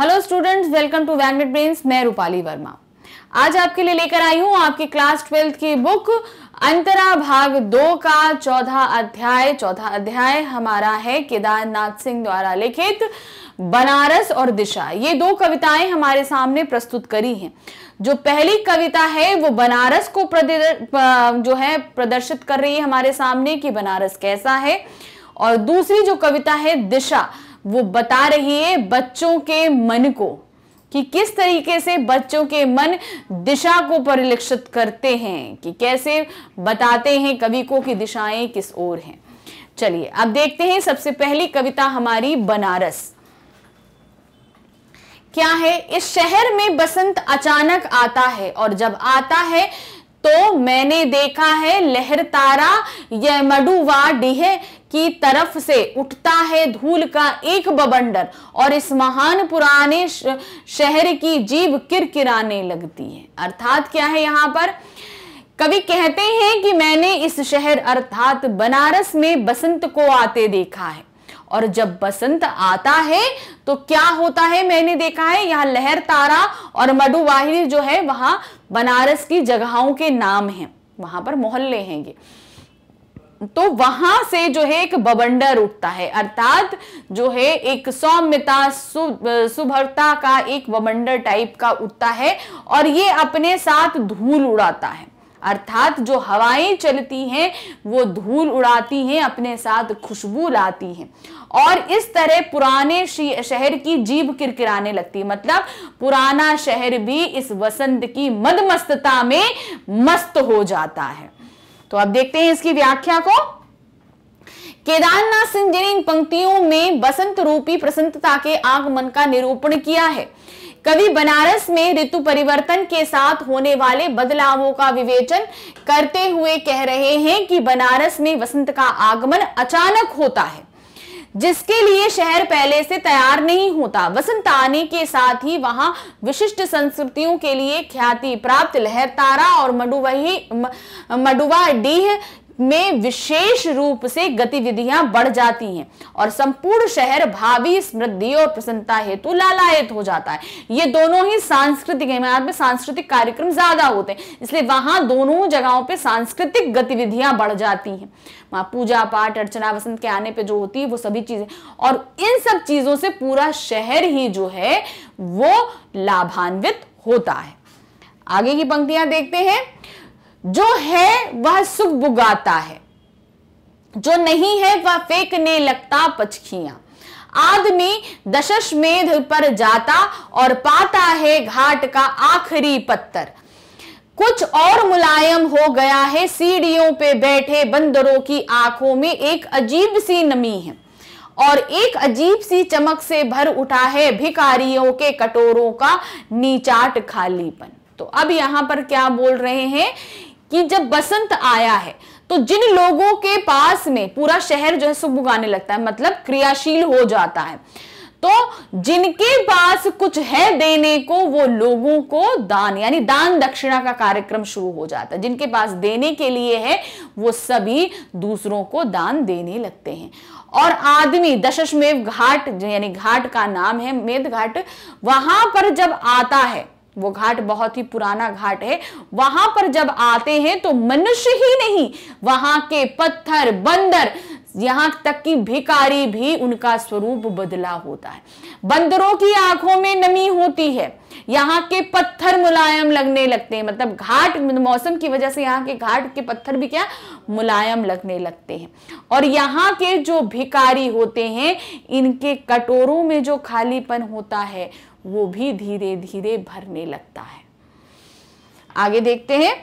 hello students welcome to magnet brains मैं रूपाली वर्मा आज आपके लिए लेकर आई हूँ आपकी क्लास ट्वेल्थ की बुक अंतरा भाग दो का चौदह अध्याय चौदह अध्याय हमारा है केदारनाथ सिंह द्वारा लिखित बनारस और दिशा ये दो कविताएं हमारे सामने प्रस्तुत करी हैं जो पहली कविता है वो बनारस को जो है प्रदर्शित कर रही है हमारे सामने कि बनारस कैसा है और दूसरी जो कविता है दिशा वो बता रही है बच्चों के मन को कि किस तरीके से बच्चों के मन दिशा को परिलक्षित करते हैं कि कैसे बताते हैं कवि को कि दिशाएं किस ओर हैं चलिए अब देखते हैं सबसे पहली कविता हमारी बनारस क्या है इस शहर में बसंत अचानक आता है और जब आता है तो मैंने देखा है लहर तारा यह डीहे की तरफ से उठता है धूल का एक बबंडर और इस महान पुराने शहर की जीव किरकिराने लगती है अर्थात क्या है यहाँ पर कवि कहते हैं कि मैंने इस शहर अर्थात बनारस में बसंत को आते देखा है और जब बसंत आता है तो क्या होता है मैंने देखा है यहाँ लहर तारा और मडुवाहिनी जो है वहां बनारस की जगहों के नाम है वहां पर मोहल्ले हैं ये तो वहां से जो है एक बबंडर उठता है अर्थात जो है एक सौम्यता सुभरता का एक बबंडर टाइप का उठता है और ये अपने साथ धूल उड़ाता है अर्थात जो हवाएं चलती हैं वो धूल उड़ाती हैं अपने साथ खुशबू लाती हैं और इस तरह पुराने शहर की जीव किरकिराने लगती मतलब पुराना शहर भी इस वसंत की मदमस्तता में मस्त हो जाता है तो अब देखते हैं इसकी व्याख्या को केदारनाथ सिंह जी ने इन पंक्तियों में बसंत रूपी प्रसन्नता के आगमन का निरूपण किया है कवि बनारस में ऋतु परिवर्तन के साथ होने वाले बदलावों का विवेचन करते हुए कह रहे हैं कि बनारस में वसंत का आगमन अचानक होता है जिसके लिए शहर पहले से तैयार नहीं होता वसंत आने के साथ ही वहां विशिष्ट संस्कृतियों के लिए ख्याति प्राप्त लहरतारा और मडुवही मडुवा डीह में विशेष रूप से गतिविधियां बढ़ जाती हैं और संपूर्ण शहर भावी समृद्धि और प्रसन्नता हेतु लालायत हो जाता है ये दोनों ही सांस्कृतिक में सांस्कृतिक कार्यक्रम ज्यादा होते हैं इसलिए वहां दोनों जगहों पर सांस्कृतिक गतिविधियां बढ़ जाती हैं वहां पूजा पाठ अर्चना वसंत के आने पर जो होती है वो सभी चीजें और इन सब चीजों से पूरा शहर ही जो है वो लाभान्वित होता है आगे की पंक्तियां देखते हैं जो है वह सुख बुगाता है जो नहीं है वह फेंकने लगता पचखिया आदमी दशमेध पर जाता और पाता है घाट का आखिरी पत्थर कुछ और मुलायम हो गया है सीढ़ियों पे बैठे बंदरों की आंखों में एक अजीब सी नमी है और एक अजीब सी चमक से भर उठा है भिकारियों के कटोरों का नीचाट खालीपन तो अब यहां पर क्या बोल रहे हैं कि जब बसंत आया है तो जिन लोगों के पास में पूरा शहर जो है सुख उगाने लगता है मतलब क्रियाशील हो जाता है तो जिनके पास कुछ है देने को वो लोगों को दान यानी दान दक्षिणा का कार्यक्रम शुरू हो जाता है जिनके पास देने के लिए है वो सभी दूसरों को दान देने लगते हैं और आदमी दशमेव घाट यानी घाट का नाम है मेद घाट वहां पर जब आता है वो घाट बहुत ही पुराना घाट है वहां पर जब आते हैं तो मनुष्य ही नहीं वहां के पत्थर बंदर यहां तक कि भिकारी भी उनका स्वरूप बदला होता है बंदरों की आंखों में नमी होती है यहाँ के पत्थर मुलायम लगने लगते हैं मतलब घाट मौसम की वजह से यहाँ के घाट के पत्थर भी क्या मुलायम लगने लगते हैं और यहाँ के जो भिकारी होते हैं इनके कटोरों में जो खालीपन होता है वो भी धीरे धीरे भरने लगता है आगे देखते हैं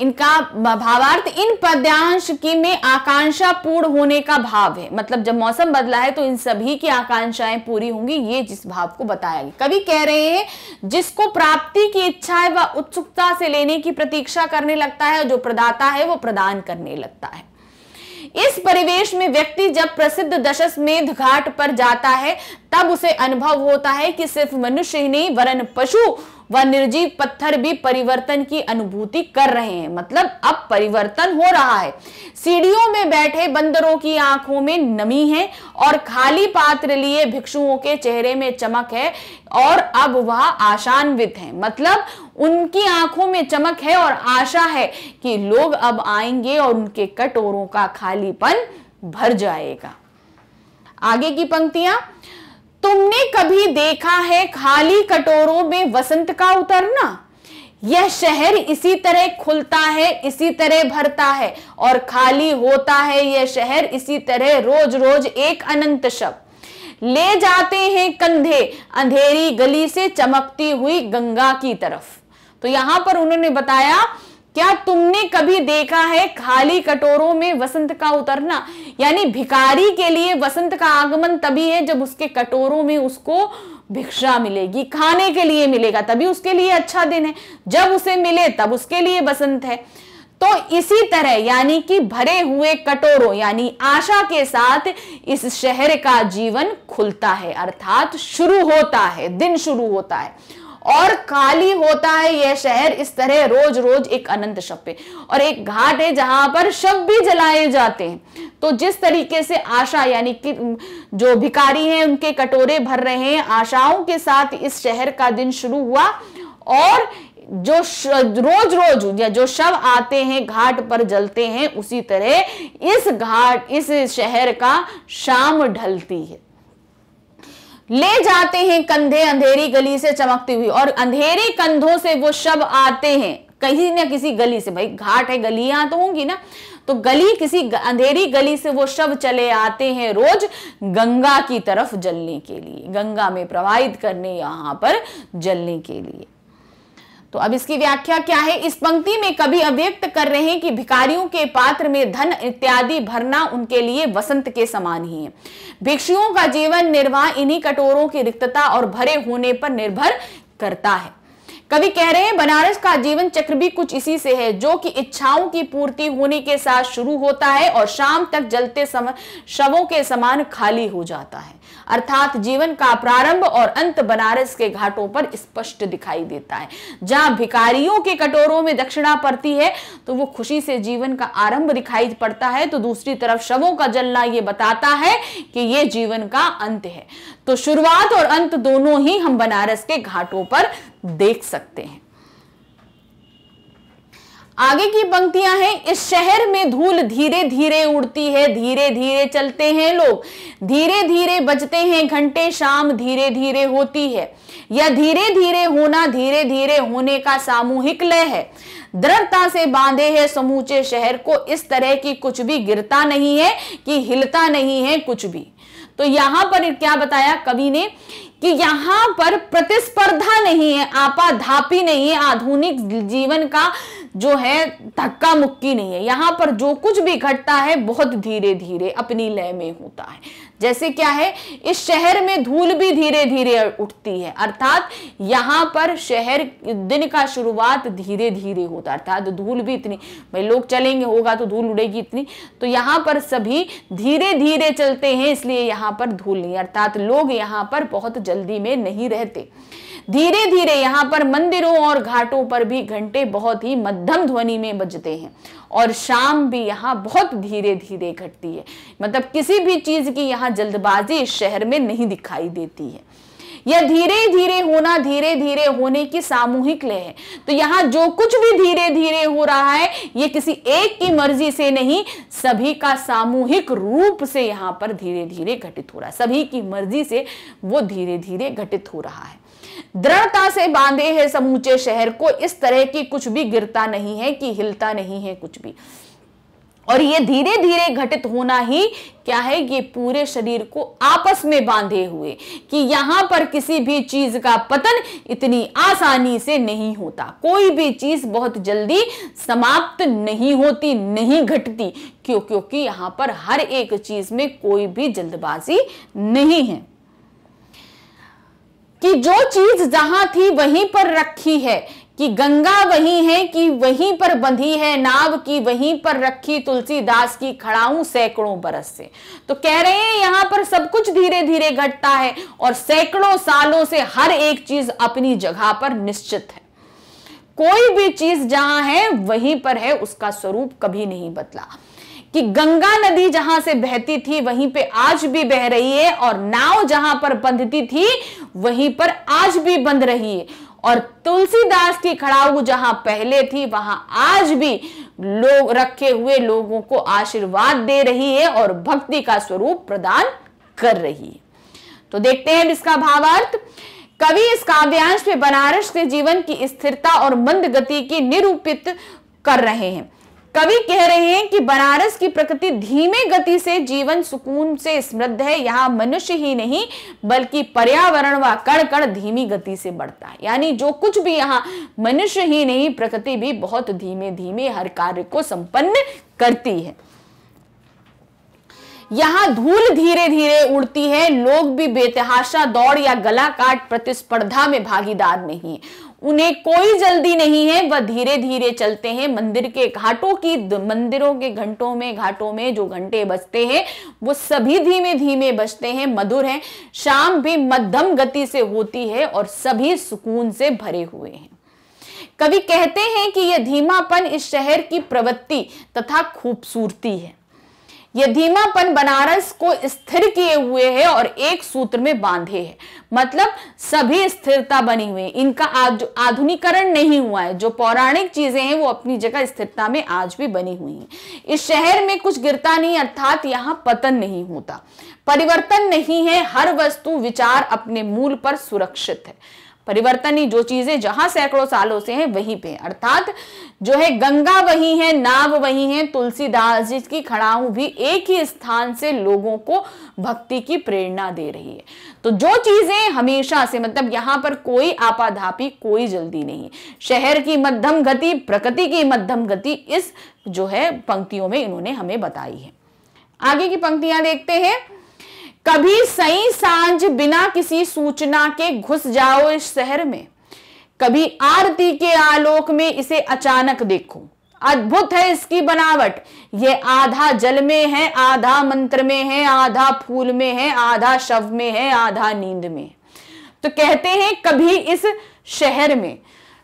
इनका भावार्थ इन पद्यांश की में आकांक्षा पूर्ण होने का भाव है मतलब जब मौसम बदला है तो इन सभी की आकांक्षाएं पूरी होंगी ये जिस भाव को बताया गया कवि कह रहे हैं जिसको प्राप्ति की इच्छा है वह उत्सुकता से लेने की प्रतीक्षा करने लगता है जो प्रदाता है वो प्रदान करने लगता है इस परिवेश में व्यक्ति जब प्रसिद्ध मेध घाट पर जाता है तब उसे अनुभव होता है कि सिर्फ मनुष्य ही नहीं वरन पशु व निर्जीव पत्थर भी परिवर्तन की अनुभूति कर रहे हैं मतलब अब परिवर्तन हो रहा है सीढ़ियों में बैठे बंदरों की आंखों में नमी है और खाली पात्र लिए भिक्षुओं के चेहरे में चमक है और अब वह आशान्वित है मतलब उनकी आंखों में चमक है और आशा है कि लोग अब आएंगे और उनके कटोरों का खालीपन भर जाएगा आगे की पंक्तियां तुमने कभी देखा है खाली कटोरों में वसंत का उतरना यह शहर इसी तरह खुलता है इसी तरह भरता है और खाली होता है यह शहर इसी तरह रोज रोज एक अनंत शब्द ले जाते हैं कंधे अंधेरी गली से चमकती हुई गंगा की तरफ तो यहां पर उन्होंने बताया क्या तुमने कभी देखा है खाली कटोरों में वसंत का उतरना यानी भिकारी के लिए वसंत का आगमन तभी है जब उसके कटोरों में उसको भिक्षा मिलेगी खाने के लिए मिलेगा तभी उसके लिए अच्छा दिन है जब उसे मिले तब उसके लिए बसंत है तो इसी तरह यानी कि भरे हुए कटोरों यानी आशा के साथ इस शहर का जीवन खुलता है अर्थात शुरू होता है दिन शुरू होता है और खाली होता है यह शहर इस तरह रोज रोज एक अनंत शब पे और एक घाट है जहां पर शव भी जलाए जाते हैं तो जिस तरीके से आशा यानी कि जो भिकारी हैं उनके कटोरे भर रहे हैं आशाओं के साथ इस शहर का दिन शुरू हुआ और जो रोज रोज या जो शव आते हैं घाट पर जलते हैं उसी तरह इस घाट इस शहर का शाम ढलती है ले जाते हैं कंधे अंधेरी गली से चमकती हुई और अंधेरे कंधों से वो शब आते हैं कहीं ना किसी गली से भाई घाट है गलियां तो होंगी ना तो गली किसी अंधेरी गली से वो शव चले आते हैं रोज गंगा की तरफ जलने के लिए गंगा में प्रवाहित करने यहां पर जलने के लिए तो अब इसकी व्याख्या क्या है इस पंक्ति में कभी अव्यक्त कर रहे हैं कि भिकारियों के पात्र में धन इत्यादि भरना उनके लिए वसंत के समान ही है भिक्षुओं का जीवन निर्वाह इन्हीं कटोरों की रिक्तता और भरे होने पर निर्भर करता है कवि कह रहे हैं बनारस का जीवन चक्र भी कुछ इसी से है जो कि इच्छाओं की पूर्ति होने के साथ शुरू होता है और शाम तक जलते समय शवों के समान खाली हो जाता है अर्थात जीवन का प्रारंभ और अंत बनारस के घाटों पर स्पष्ट दिखाई देता है जहां भिकारियों के कटोरों में दक्षिणा पड़ती है तो वो खुशी से जीवन का आरंभ दिखाई पड़ता है तो दूसरी तरफ शवों का जलना ये बताता है कि ये जीवन का अंत है तो शुरुआत और अंत दोनों ही हम बनारस के घाटों पर देख सकते हैं आगे की पंक्तियां हैं इस शहर में धूल धीरे धीरे उड़ती है धीरे धीरे चलते हैं लोग धीरे धीरे बजते हैं घंटे शाम धीरे धीरे होती है या धीरे धीरे होना धीरे धीरे होने का सामूहिक लय है दृढ़ता से बांधे है समूचे शहर को इस तरह की कुछ भी गिरता नहीं है कि हिलता नहीं है कुछ भी तो यहां पर क्या बताया कवि ने कि यहां पर प्रतिस्पर्धा नहीं है आपाधापी नहीं है आधुनिक जीवन का जो है धक्का मुक्की नहीं है यहाँ पर जो कुछ भी घटता है बहुत धीरे धीरे अपनी लय में होता है जैसे क्या है इस शहर में धूल भी धीरे धीरे उठती है अर्थात यहाँ पर शहर दिन का शुरुआत धीरे धीरे होता है अर्थात धूल भी इतनी भाई लोग चलेंगे होगा तो धूल उड़ेगी इतनी तो यहाँ पर सभी धीरे धीरे चलते हैं इसलिए यहाँ पर धूल नहीं अर्थात लोग यहाँ पर बहुत जल्दी में नहीं रहते धीरे धीरे यहाँ पर मंदिरों और घाटों पर भी घंटे बहुत ही मध्यम ध्वनि में बजते हैं और शाम भी यहाँ बहुत धीरे धीरे घटती है मतलब किसी भी चीज की यहाँ जल्दबाजी इस शहर में नहीं दिखाई देती है यह धीरे धीरे होना धीरे धीरे होने की सामूहिक लय है तो यहाँ जो कुछ भी धीरे धीरे हो रहा है ये किसी एक की मर्जी से नहीं सभी का सामूहिक रूप से यहाँ पर धीरे धीरे घटित हो रहा है सभी की मर्जी से वो धीरे धीरे घटित हो रहा है दृढ़ता से बांधे है समूचे शहर को इस तरह की कुछ भी गिरता नहीं है कि हिलता नहीं है कुछ भी और ये धीरे धीरे घटित होना ही क्या है ये पूरे शरीर को आपस में बांधे हुए कि यहां पर किसी भी चीज का पतन इतनी आसानी से नहीं होता कोई भी चीज बहुत जल्दी समाप्त नहीं होती नहीं घटती क्यों क्योंकि यहां पर हर एक चीज में कोई भी जल्दबाजी नहीं है कि जो चीज जहां थी वहीं पर रखी है कि गंगा वही है कि वहीं पर बंधी है नाव की वहीं पर रखी तुलसीदास की खड़ाऊ सैकड़ों बरस से तो कह रहे हैं यहां पर सब कुछ धीरे धीरे घटता है और सैकड़ों सालों से हर एक चीज अपनी जगह पर निश्चित है कोई भी चीज जहां है वहीं पर है उसका स्वरूप कभी नहीं बदला कि गंगा नदी जहां से बहती थी वहीं पे आज भी बह रही है और नाव जहां पर बंधती थी वहीं पर आज भी बंध रही है और तुलसीदास की खड़ाऊ जहां पहले थी वहां आज भी लोग रखे हुए लोगों को आशीर्वाद दे रही है और भक्ति का स्वरूप प्रदान कर रही है तो देखते हैं इसका भावार्थ कवि इस काव्यांश में बनारस के जीवन की स्थिरता और मंद गति की निरूपित कर रहे हैं कवि कह रहे हैं कि बनारस की प्रकृति धीमे गति से जीवन सुकून से समृद्ध है यहाँ मनुष्य ही नहीं बल्कि पर्यावरण व कण कण धीमी गति से बढ़ता है यानी जो कुछ भी यहाँ मनुष्य ही नहीं प्रकृति भी बहुत धीमे धीमे हर कार्य को संपन्न करती है यहाँ धूल धीरे धीरे उड़ती है लोग भी बेतहाशा दौड़ या गला काट प्रतिस्पर्धा में भागीदार नहीं है उन्हें कोई जल्दी नहीं है वह धीरे धीरे चलते हैं मंदिर के घाटों की मंदिरों के घंटों में घाटों में जो घंटे बजते हैं वो सभी धीमे धीमे बजते हैं मधुर हैं शाम भी मध्यम गति से होती है और सभी सुकून से भरे हुए हैं कवि कहते हैं कि यह धीमापन इस शहर की प्रवृत्ति तथा खूबसूरती है ये धीमापन बनारस को स्थिर किए हुए है और एक सूत्र में बांधे है मतलब सभी स्थिरता बनी हुई इनका आधुनिकरण नहीं हुआ है जो पौराणिक चीजें हैं वो अपनी जगह स्थिरता में आज भी बनी हुई हैं इस शहर में कुछ गिरता नहीं अर्थात यहाँ पतन नहीं होता परिवर्तन नहीं है हर वस्तु विचार अपने मूल पर सुरक्षित है परिवर्तन ही जो चीजें जहां सैकड़ों सालों से हैं वहीं पे अर्थात जो है गंगा वही है नाव वही है तुलसीदास जी की खड़ाऊ भी एक ही स्थान से लोगों को भक्ति की प्रेरणा दे रही है तो जो चीजें हमेशा से मतलब यहां पर कोई आपाधापी कोई जल्दी नहीं शहर की मध्यम गति प्रकृति की मध्यम गति इस जो है पंक्तियों में इन्होंने हमें बताई है आगे की पंक्तियां देखते हैं कभी सही सांझ बिना किसी सूचना के घुस जाओ इस शहर में कभी आरती के आलोक में इसे अचानक देखो अद्भुत है इसकी बनावट ये आधा जल में है आधा मंत्र में है आधा फूल में है आधा शव में है आधा नींद में तो कहते हैं कभी इस शहर में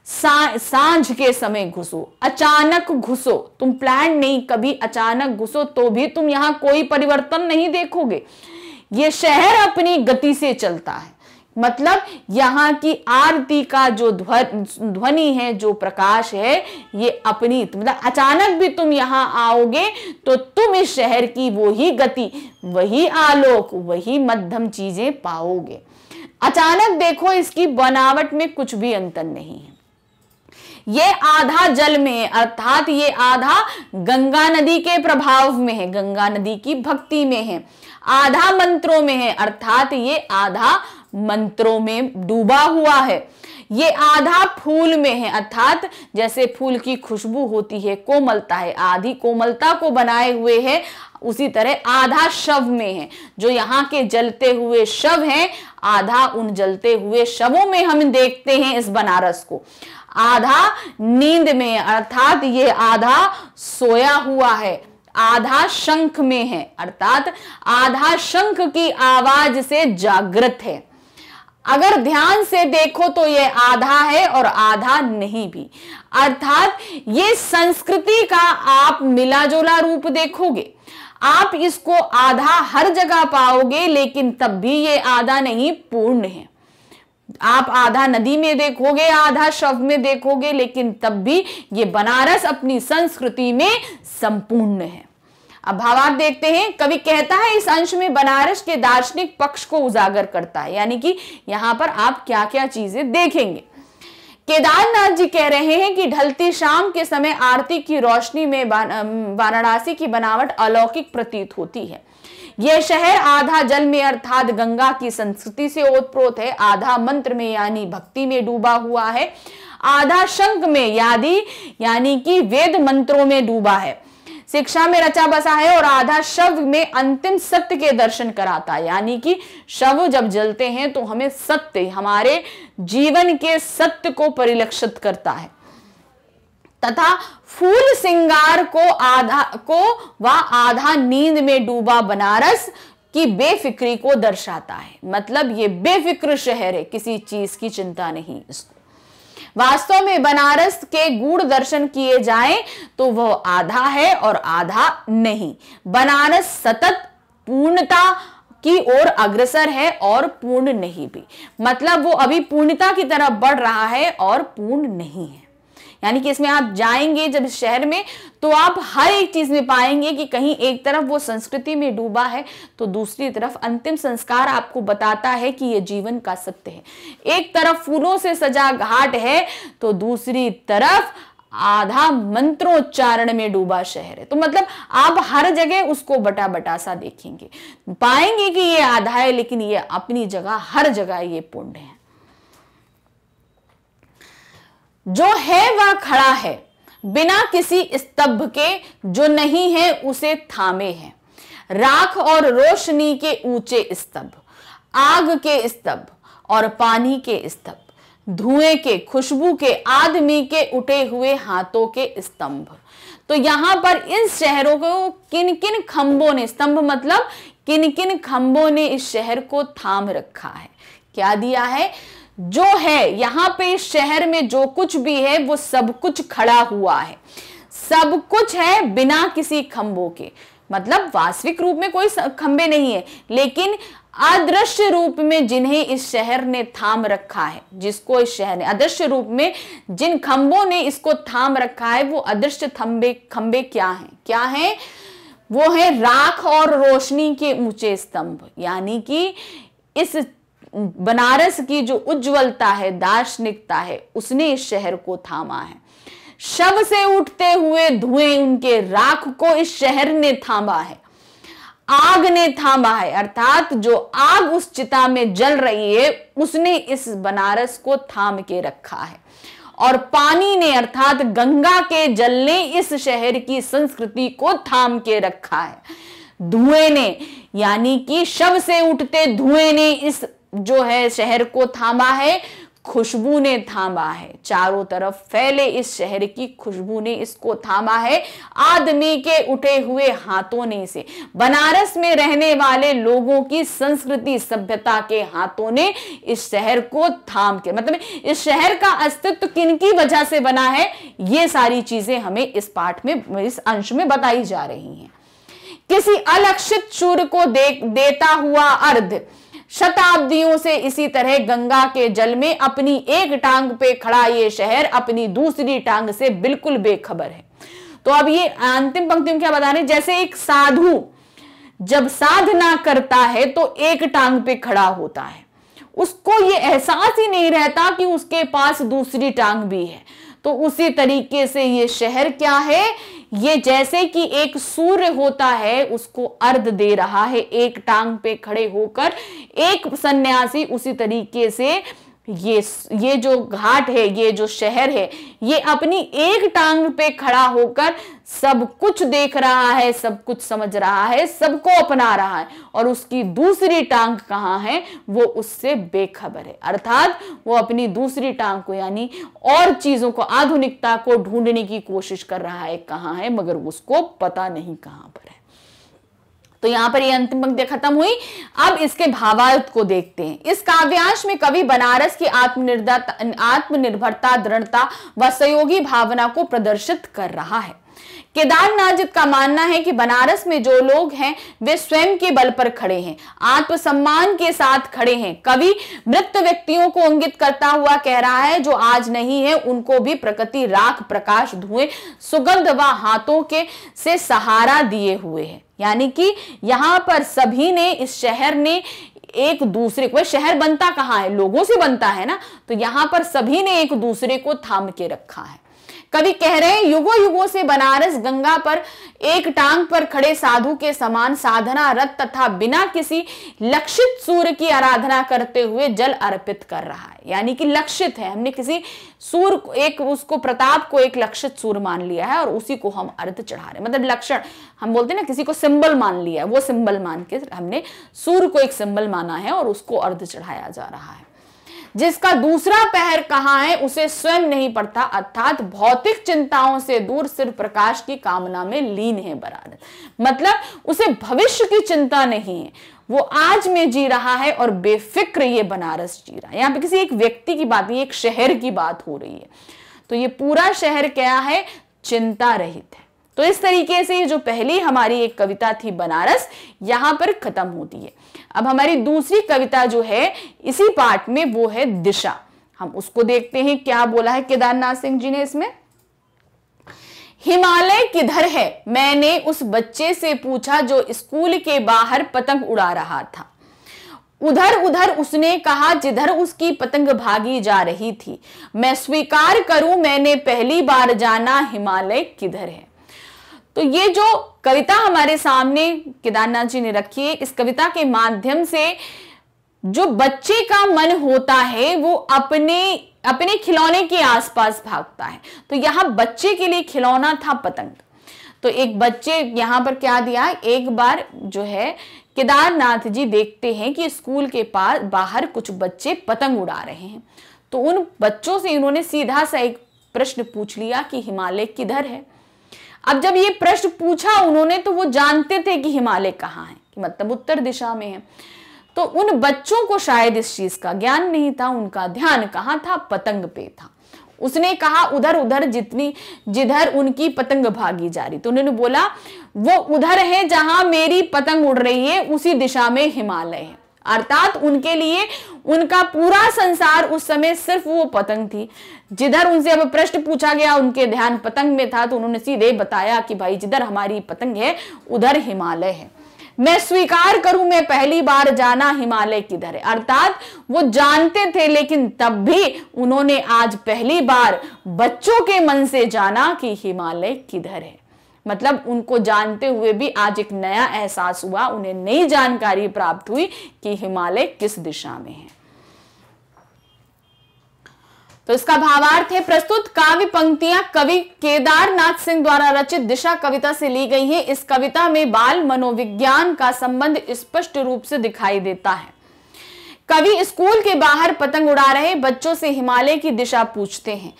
सा, सांझ के समय घुसो अचानक घुसो तुम प्लान नहीं कभी अचानक घुसो तो भी तुम यहां कोई परिवर्तन नहीं देखोगे ये शहर अपनी गति से चलता है मतलब यहाँ की आरती का जो ध्वनि है जो प्रकाश है ये अपनी मतलब अचानक भी तुम यहाँ आओगे तो तुम इस शहर की वही गति वही आलोक वही मध्यम चीजें पाओगे अचानक देखो इसकी बनावट में कुछ भी अंतर नहीं है ये आधा जल में है अर्थात ये आधा गंगा नदी के प्रभाव में है गंगा नदी की भक्ति में है आधा मंत्रों में है अर्थात ये आधा मंत्रों में डूबा हुआ है ये आधा फूल में है अर्थात जैसे फूल की खुशबू होती है कोमलता है आधी कोमलता को बनाए हुए है उसी तरह आधा शव में है जो यहाँ के जलते हुए शव हैं आधा उन जलते हुए शवों में हम देखते हैं इस बनारस को आधा नींद में अर्थात ये आधा सोया हुआ है आधा शंख में है अर्थात आधा शंख की आवाज से जागृत है अगर ध्यान से देखो तो ये आधा है और आधा नहीं भी अर्थात ये संस्कृति का आप मिलाजुला रूप देखोगे आप इसको आधा हर जगह पाओगे लेकिन तब भी ये आधा नहीं पूर्ण है आप आधा नदी में देखोगे आधा शव में देखोगे लेकिन तब भी ये बनारस अपनी संस्कृति में संपूर्ण है अब भाव आप देखते हैं कवि कहता है इस अंश में बनारस के दार्शनिक पक्ष को उजागर करता है यानी कि यहां पर आप क्या क्या चीजें देखेंगे केदारनाथ जी कह रहे हैं कि ढलती शाम के समय आरती की रोशनी में वाराणसी की बनावट अलौकिक प्रतीत होती है यह शहर आधा जल में अर्थात गंगा की संस्कृति से ओतप्रोत है आधा मंत्र में यानी भक्ति में डूबा हुआ है आधा शंख में यादि यानी कि वेद मंत्रों में डूबा है शिक्षा में रचा बसा है और आधा शव में अंतिम सत्य के दर्शन कराता है यानी कि शव जब जलते हैं तो हमें सत्य हमारे जीवन के सत्य को परिलक्षित करता है तथा फूल सिंगार को आधा को व आधा नींद में डूबा बनारस की बेफिक्री को दर्शाता है मतलब ये बेफिक्र शहर है किसी चीज की चिंता नहीं इसको वास्तव में बनारस के गुड़ दर्शन किए जाएं तो वह आधा है और आधा नहीं बनारस सतत पूर्णता की ओर अग्रसर है और पूर्ण नहीं भी मतलब वो अभी पूर्णता की तरफ बढ़ रहा है और पूर्ण नहीं है यानी कि इसमें आप जाएंगे जब इस शहर में तो आप हर एक चीज में पाएंगे कि कहीं एक तरफ वो संस्कृति में डूबा है तो दूसरी तरफ अंतिम संस्कार आपको बताता है कि ये जीवन का सत्य है एक तरफ फूलों से सजा घाट है तो दूसरी तरफ आधा मंत्रोच्चारण में डूबा शहर है तो मतलब आप हर जगह उसको बटा बटा सा देखेंगे पाएंगे कि ये आधा है लेकिन ये अपनी जगह हर जगह ये पुण्य है जो है वह खड़ा है बिना किसी स्तंभ के जो नहीं है उसे थामे है राख और रोशनी के ऊंचे स्तंभ आग के स्तंभ और पानी के स्तंभ धुएं के खुशबू के आदमी के उठे हुए हाथों के स्तंभ तो यहां पर इन शहरों को किन किन खंभों ने स्तंभ मतलब किन किन खंभों ने इस शहर को थाम रखा है क्या दिया है जो है यहां पे शहर में जो कुछ भी है वो सब कुछ खड़ा हुआ है सब कुछ है बिना किसी खंभों के मतलब वास्तविक रूप में कोई खंबे नहीं है लेकिन अदृश्य रूप में जिन्हें इस शहर ने थाम रखा है जिसको इस शहर ने अदृश्य रूप में जिन खंबों ने इसको थाम रखा है वो अदृश्य थम्बे खंबे क्या हैं क्या है वो है राख और रोशनी के ऊंचे स्तंभ यानी कि इस बनारस की जो उज्ज्वलता है दार्शनिकता है उसने इस शहर को थामा है शव से उठते हुए धुएं उनके राख को इस शहर ने थामा है आग ने थामा है अर्थात जो आग उस चिता में जल रही है उसने इस बनारस को थाम के रखा है और पानी ने अर्थात गंगा के जल ने इस शहर की संस्कृति को थाम के रखा है धुएं ने यानी कि शव से उठते धुएं ने इस जो है शहर को थामा है खुशबू ने थामा है चारों तरफ फैले इस शहर की खुशबू ने इसको थामा है आदमी के उठे हुए हाथों ने इसे बनारस में रहने वाले लोगों की संस्कृति सभ्यता के हाथों ने इस शहर को थाम के मतलब इस शहर का अस्तित्व किन की वजह से बना है ये सारी चीजें हमें इस पाठ में इस अंश में बताई जा रही हैं किसी अलक्षित चूर को दे, देता हुआ अर्ध शताब्दियों से इसी तरह गंगा के जल में अपनी एक टांग पे खड़ा ये शहर अपनी दूसरी टांग से बिल्कुल बेखबर है तो अब ये अंतिम पंक्ति में क्या बता रहे जैसे एक साधु जब साधना करता है तो एक टांग पे खड़ा होता है उसको ये एहसास ही नहीं रहता कि उसके पास दूसरी टांग भी है तो उसी तरीके से ये शहर क्या है ये जैसे कि एक सूर्य होता है उसको अर्ध दे रहा है एक टांग पे खड़े होकर एक सन्यासी उसी तरीके से ये ये जो घाट है ये जो शहर है ये अपनी एक टांग पे खड़ा होकर सब कुछ देख रहा है सब कुछ समझ रहा है सबको अपना रहा है और उसकी दूसरी टांग कहाँ है वो उससे बेखबर है अर्थात वो अपनी दूसरी टांग को यानी और चीजों को आधुनिकता को ढूंढने की कोशिश कर रहा है कहाँ है मगर उसको पता नहीं कहाँ पर तो यहाँ पर ये अंतिम पंक्ति खत्म हुई अब इसके भावार्थ को देखते हैं इस काव्यांश में कवि बनारस की आत्मनिर्भरता आत्मनिर्भरता दृढ़ता व सहयोगी भावना को प्रदर्शित कर रहा है केदारनाथ का मानना है कि बनारस में जो लोग हैं वे स्वयं के बल पर खड़े हैं आत्मसम्मान के साथ खड़े हैं कवि मृत व्यक्तियों को अंगित करता हुआ कह रहा है जो आज नहीं है उनको भी प्रकृति राख प्रकाश धुएं सुगंध व हाथों के से सहारा दिए हुए है यानी कि यहां पर सभी ने इस शहर ने एक दूसरे को शहर बनता कहाँ है लोगों से बनता है ना तो यहां पर सभी ने एक दूसरे को थाम के रखा है कवि कह रहे हैं युगो युगो से बनारस गंगा पर एक टांग पर खड़े साधु के समान साधना रत तथा बिना किसी लक्षित सूर्य की आराधना करते हुए जल अर्पित कर रहा है यानी कि लक्षित है हमने किसी को एक उसको प्रताप को एक लक्षित सूर मान लिया है और उसी को हम अर्ध चढ़ा रहे मतलब लक्षण हम बोलते हैं ना किसी को सिंबल मान लिया है वो सिंबल मान के हमने सूर्य को एक सिंबल माना है और उसको अर्ध चढ़ाया जा रहा है जिसका दूसरा पहर कहाँ है उसे स्वयं नहीं पड़ता अर्थात भौतिक चिंताओं से दूर सिर्फ प्रकाश की कामना में लीन है बरादत मतलब उसे भविष्य की चिंता नहीं है वो आज में जी रहा है और बेफिक्र ये बनारस जी रहा है यहाँ पे किसी एक व्यक्ति की बात नहीं एक शहर की बात हो रही है तो ये पूरा शहर क्या है चिंता रहित है तो इस तरीके से जो पहली हमारी एक कविता थी बनारस यहाँ पर खत्म होती है अब हमारी दूसरी कविता जो है इसी पार्ट में वो है दिशा हम उसको देखते हैं क्या बोला है केदारनाथ सिंह जी ने इसमें हिमालय किधर है मैंने उस बच्चे से पूछा जो स्कूल के बाहर पतंग उड़ा रहा था उधर उधर उसने कहा जिधर उसकी पतंग भागी जा रही थी मैं स्वीकार करूं मैंने पहली बार जाना हिमालय किधर है तो ये जो कविता हमारे सामने केदारनाथ जी ने रखी है इस कविता के माध्यम से जो बच्चे का मन होता है वो अपने अपने खिलौने के आसपास भागता है तो यहाँ बच्चे के लिए खिलौना था पतंग तो एक बच्चे यहां पर क्या दिया एक बार जो है केदारनाथ जी देखते हैं कि स्कूल के पास बाहर कुछ बच्चे पतंग उड़ा रहे हैं तो उन बच्चों से इन्होंने सीधा सा एक प्रश्न पूछ लिया कि हिमालय किधर है अब जब ये प्रश्न पूछा उन्होंने तो वो जानते थे कि हिमालय कहाँ है कि मतलब उत्तर दिशा में है तो उन बच्चों को शायद इस चीज का ज्ञान नहीं था उनका ध्यान कहाँ था पतंग पे था उसने कहा उधर उधर जितनी जिधर उनकी पतंग भागी जा रही तो उन्होंने बोला वो उधर है जहां मेरी पतंग उड़ रही है उसी दिशा में हिमालय है अर्थात उनके लिए उनका पूरा संसार उस समय सिर्फ वो पतंग थी जिधर उनसे अब प्रश्न पूछा गया उनके ध्यान पतंग में था तो उन्होंने सीधे बताया कि भाई जिधर हमारी पतंग है उधर हिमालय है मैं स्वीकार करूं मैं पहली बार जाना हिमालय किधर है अर्थात वो जानते थे लेकिन तब भी उन्होंने आज पहली बार बच्चों के मन से जाना कि हिमालय किधर है मतलब उनको जानते हुए भी आज एक नया एहसास हुआ उन्हें नई जानकारी प्राप्त हुई कि हिमालय किस दिशा में है तो इसका भावार्थ है प्रस्तुत काव्य पंक्तियां कवि केदारनाथ सिंह द्वारा रचित दिशा कविता से ली गई है इस कविता में बाल मनोविज्ञान का संबंध स्पष्ट रूप से दिखाई देता है कवि स्कूल के बाहर पतंग उड़ा रहे बच्चों से हिमालय की दिशा पूछते हैं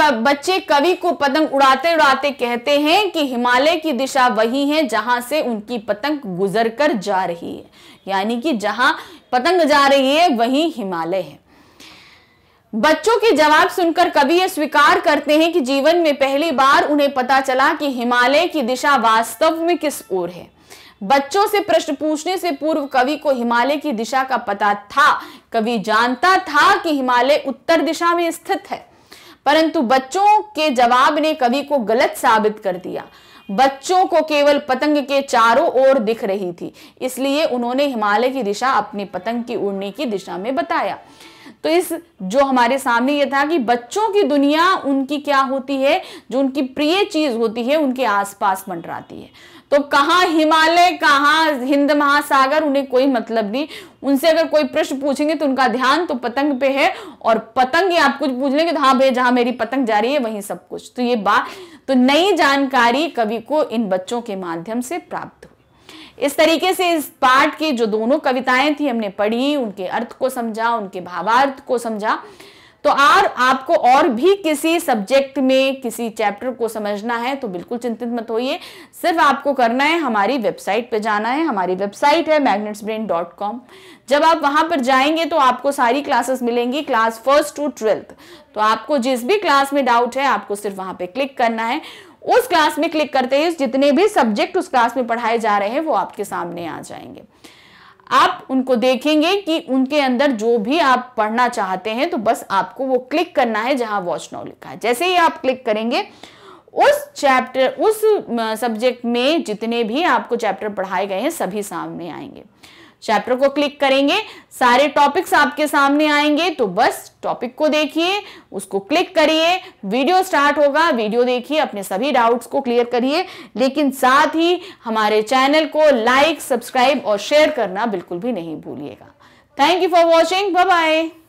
बच्चे कवि को पतंग उड़ाते उड़ाते कहते हैं कि हिमालय की दिशा वही है जहां से उनकी पतंग गुजर कर जा रही है यानी कि जहां पतंग जा रही है वही हिमालय है बच्चों के जवाब सुनकर कवि यह स्वीकार करते हैं कि जीवन में पहली बार उन्हें पता चला कि हिमालय की दिशा वास्तव में किस ओर है बच्चों से प्रश्न पूछने से पूर्व कवि को हिमालय की दिशा का पता था कवि जानता था कि हिमालय उत्तर दिशा में स्थित है परंतु बच्चों के जवाब ने कवि को गलत साबित कर दिया बच्चों को केवल पतंग के चारों ओर दिख रही थी इसलिए उन्होंने हिमालय की दिशा अपनी पतंग की उड़ने की दिशा में बताया तो इस जो हमारे सामने ये था कि बच्चों की दुनिया उनकी क्या होती है जो उनकी प्रिय चीज होती है उनके आसपास मंडराती है तो कहा हिमालय कहा हिंद महासागर उन्हें कोई मतलब नहीं उनसे अगर कोई प्रश्न पूछेंगे तो उनका ध्यान तो पतंग पे है और पतंग ही आप कुछ पूछ लेंगे तो हाँ भाई जहां मेरी पतंग जा रही है वहीं सब कुछ तो ये बात तो नई जानकारी कवि को इन बच्चों के माध्यम से प्राप्त हुई इस तरीके से इस पाठ की जो दोनों कविताएं थी हमने पढ़ी उनके अर्थ को समझा उनके भावार्थ को समझा तो और आपको और भी किसी सब्जेक्ट में किसी चैप्टर को समझना है तो बिल्कुल चिंतित मत होइए सिर्फ आपको करना है हमारी वेबसाइट पे जाना है हमारी वेबसाइट है कॉम जब आप वहां पर जाएंगे तो आपको सारी क्लासेस मिलेंगी क्लास फर्स्ट टू ट्वेल्थ तो आपको जिस भी क्लास में डाउट है आपको सिर्फ वहां पर क्लिक करना है उस क्लास में क्लिक करते ही जितने भी सब्जेक्ट उस क्लास में पढ़ाए जा रहे हैं वो आपके सामने आ जाएंगे आप उनको देखेंगे कि उनके अंदर जो भी आप पढ़ना चाहते हैं तो बस आपको वो क्लिक करना है जहां वॉच नाउ लिखा है जैसे ही आप क्लिक करेंगे उस चैप्टर उस सब्जेक्ट में जितने भी आपको चैप्टर पढ़ाए गए हैं सभी सामने आएंगे चैप्टर को क्लिक करेंगे सारे टॉपिक्स आपके सामने आएंगे तो बस टॉपिक को देखिए उसको क्लिक करिए वीडियो स्टार्ट होगा वीडियो देखिए अपने सभी डाउट्स को क्लियर करिए लेकिन साथ ही हमारे चैनल को लाइक सब्सक्राइब और शेयर करना बिल्कुल भी नहीं भूलिएगा thank you for watching bye